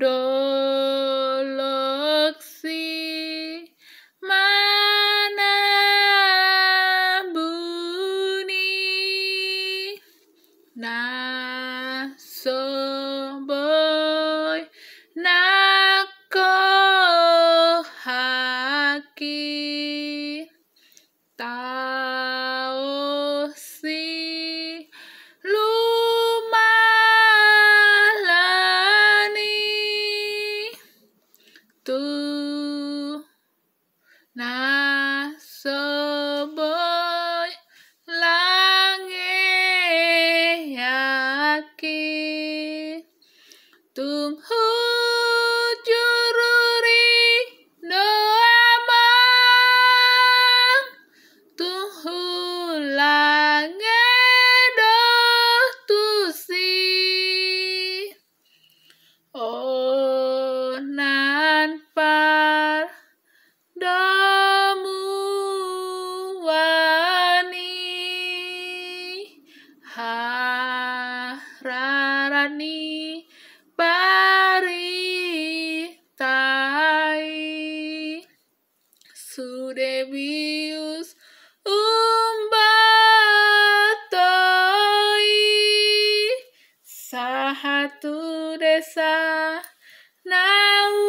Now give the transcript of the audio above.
doloksi mana buni na na nako haki ta Nasoboy seboy lange yaki tung jururi doamang tung lange do tusi oh nan ni pari tai umbatoi sahatu desa nau